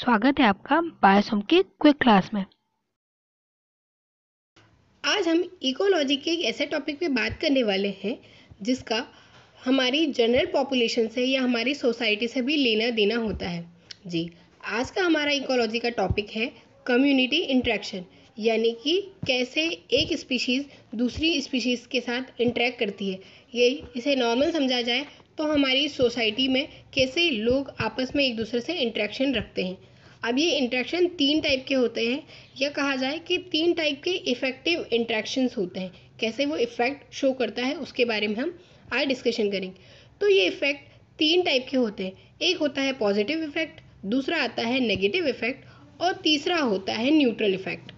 स्वागत है आपका बायोसोम के क्विक क्लास में आज हम इकोलॉजी के एक ऐसे टॉपिक पे बात करने वाले हैं जिसका हमारी जनरल पॉपुलेशन से या हमारी सोसाइटी से भी लेना देना होता है जी आज का हमारा इकोलॉजी का टॉपिक है कम्युनिटी इंट्रैक्शन यानी कि कैसे एक स्पीशीज़ दूसरी स्पीशीज़ के साथ इंटरेक्ट करती है ये इसे नॉर्मल समझा जाए तो हमारी सोसाइटी में कैसे लोग आपस में एक दूसरे से इंटरेक्शन रखते हैं अब ये इंट्रैक्शन तीन टाइप के होते हैं या कहा जाए कि तीन टाइप के इफ़ेक्टिव इंट्रैक्शंस होते हैं कैसे वो इफ़ेक्ट शो करता है उसके बारे में हम आज डिस्कशन करेंगे तो ये इफ़ेक्ट तीन टाइप के होते हैं एक होता है पॉजिटिव इफ़ेक्ट दूसरा आता है नेगेटिव इफ़ेक्ट और तीसरा होता है न्यूट्रल इफ़ेक्ट